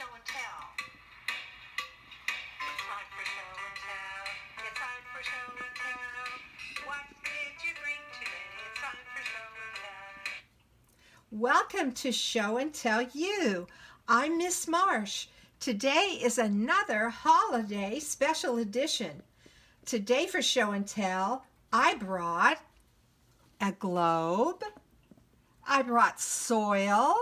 show and tell. It's time for show and tell. It's time for show and tell. What did you bring today? It's time for show and tell. Welcome to Show and Tell You. I'm Miss Marsh. Today is another holiday special edition. Today for show and tell, I brought a globe, I brought soil,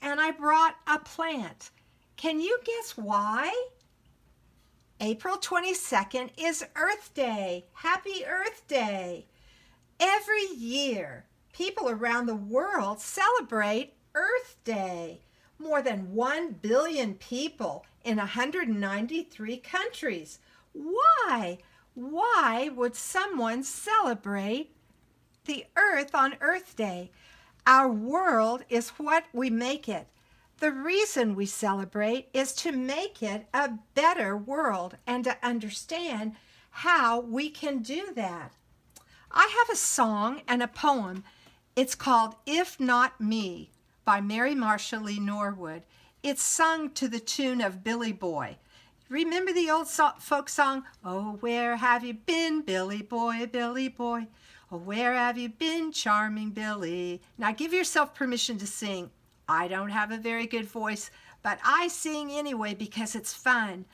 and I brought a plant. Can you guess why? April 22nd is Earth Day. Happy Earth Day. Every year, people around the world celebrate Earth Day. More than 1 billion people in 193 countries. Why? Why would someone celebrate the Earth on Earth Day? Our world is what we make it. The reason we celebrate is to make it a better world and to understand how we can do that. I have a song and a poem. It's called If Not Me by Mary Marshall Lee Norwood. It's sung to the tune of Billy Boy. Remember the old folk song, Oh, where have you been, Billy Boy, Billy Boy? Oh, where have you been, charming Billy? Now give yourself permission to sing. I don't have a very good voice, but I sing anyway because it's fun.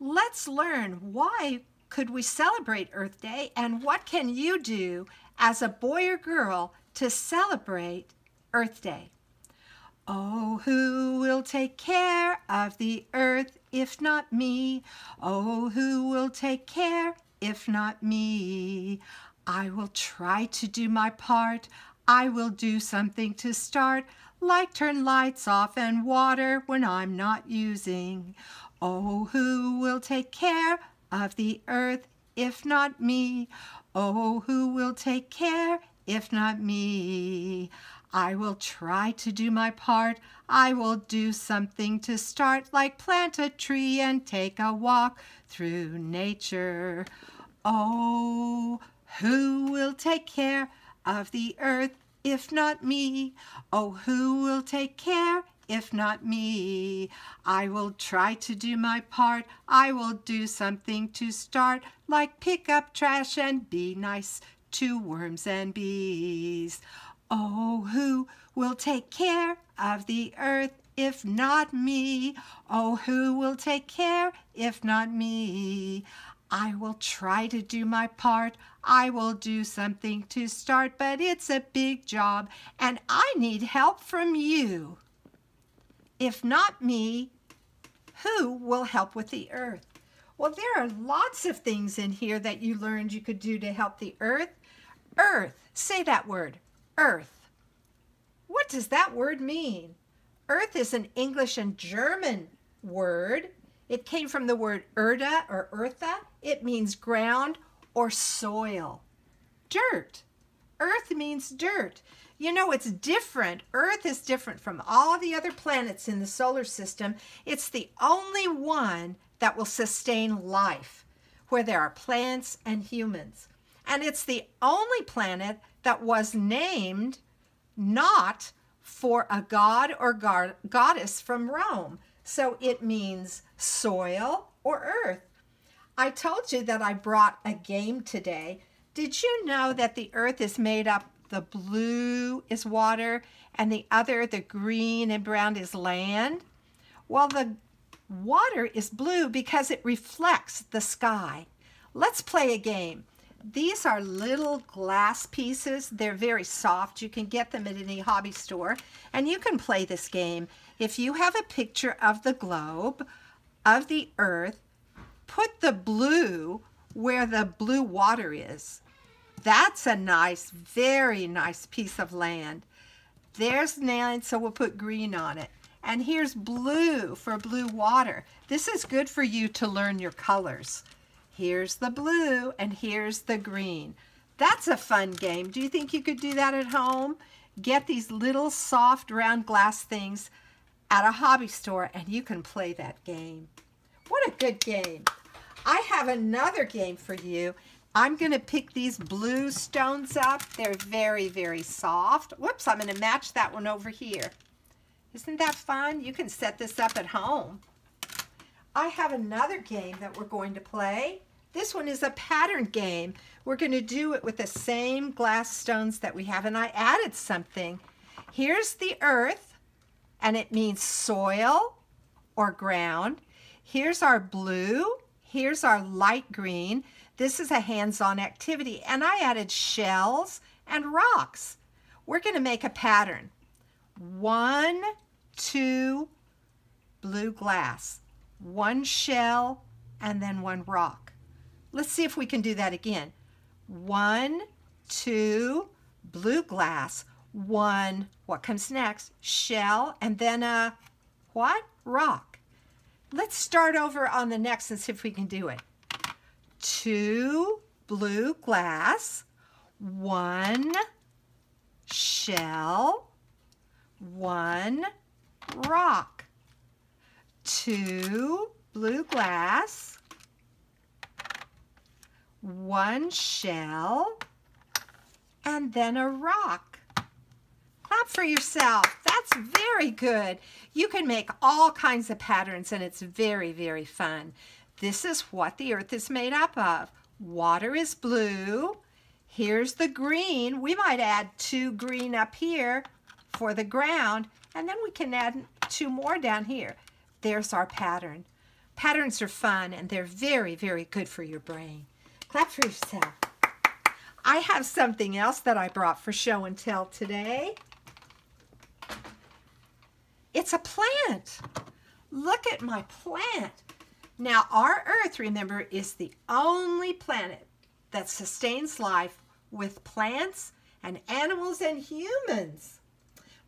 Let's learn why could we celebrate Earth Day and what can you do as a boy or girl to celebrate Earth Day? Oh, who will take care of the earth if not me? Oh, who will take care if not me? I will try to do my part. I will do something to start, like turn lights off and water when I'm not using. Oh, who will take care of the earth if not me? Oh, who will take care if not me? I will try to do my part. I will do something to start, like plant a tree and take a walk through nature. Oh, who will take care of the earth if not me? Oh, who will take care if not me? I will try to do my part. I will do something to start, like pick up trash and be nice to worms and bees. Oh, who will take care of the earth if not me? Oh, who will take care if not me? I will try to do my part. I will do something to start, but it's a big job and I need help from you. If not me, who will help with the earth? Well, there are lots of things in here that you learned you could do to help the earth. Earth, say that word, earth. What does that word mean? Earth is an English and German word it came from the word erda or eartha. It means ground or soil. Dirt. Earth means dirt. You know, it's different. Earth is different from all the other planets in the solar system. It's the only one that will sustain life, where there are plants and humans. And it's the only planet that was named not for a god or goddess from Rome so it means soil or earth. I told you that I brought a game today. Did you know that the earth is made up, the blue is water, and the other, the green and brown, is land? Well, the water is blue because it reflects the sky. Let's play a game. These are little glass pieces. They're very soft. You can get them at any hobby store. And you can play this game. If you have a picture of the globe, of the earth, put the blue where the blue water is. That's a nice, very nice piece of land. There's land, so we'll put green on it. And here's blue for blue water. This is good for you to learn your colors. Here's the blue and here's the green. That's a fun game. Do you think you could do that at home? Get these little soft round glass things at a hobby store and you can play that game. What a good game. I have another game for you. I'm going to pick these blue stones up. They're very, very soft. Whoops, I'm going to match that one over here. Isn't that fun? You can set this up at home. I have another game that we're going to play. This one is a pattern game. We're gonna do it with the same glass stones that we have, and I added something. Here's the earth, and it means soil or ground. Here's our blue, here's our light green. This is a hands-on activity, and I added shells and rocks. We're gonna make a pattern. One, two, blue glass, one shell, and then one rock. Let's see if we can do that again. One, two, blue glass. One, what comes next? Shell, and then a uh, what? Rock. Let's start over on the next and see if we can do it. Two, blue glass. One, shell. One, rock. Two, blue glass one shell, and then a rock. Clap for yourself. That's very good. You can make all kinds of patterns and it's very, very fun. This is what the earth is made up of. Water is blue. Here's the green. We might add two green up here for the ground and then we can add two more down here. There's our pattern. Patterns are fun and they're very, very good for your brain. Clap for yourself. I have something else that I brought for show and tell today. It's a plant. Look at my plant. Now, our Earth, remember, is the only planet that sustains life with plants and animals and humans.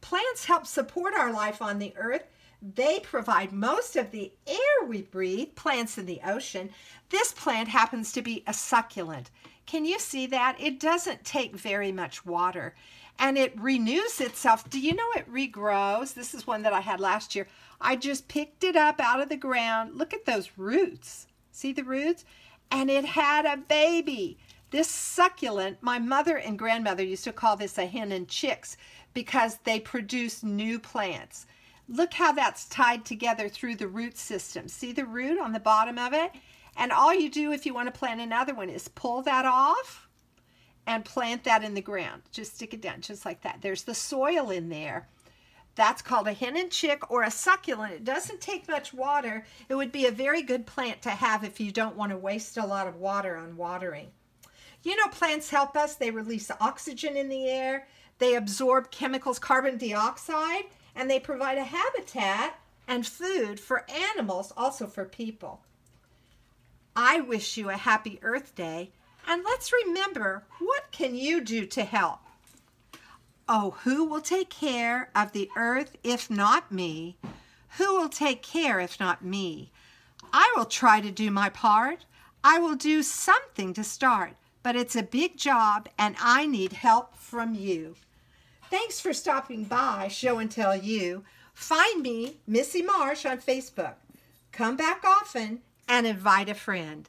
Plants help support our life on the Earth they provide most of the air we breathe, plants in the ocean. This plant happens to be a succulent. Can you see that? It doesn't take very much water and it renews itself. Do you know it regrows? This is one that I had last year. I just picked it up out of the ground. Look at those roots. See the roots? And it had a baby. This succulent, my mother and grandmother used to call this a hen and chicks because they produce new plants. Look how that's tied together through the root system. See the root on the bottom of it? And all you do if you want to plant another one is pull that off and plant that in the ground. Just stick it down just like that. There's the soil in there. That's called a hen and chick or a succulent. It doesn't take much water. It would be a very good plant to have if you don't want to waste a lot of water on watering. You know, plants help us. They release oxygen in the air. They absorb chemicals, carbon dioxide and they provide a habitat and food for animals, also for people. I wish you a happy Earth Day, and let's remember what can you do to help? Oh, who will take care of the earth if not me? Who will take care if not me? I will try to do my part. I will do something to start, but it's a big job and I need help from you. Thanks for stopping by Show and Tell You. Find me, Missy Marsh, on Facebook. Come back often and invite a friend.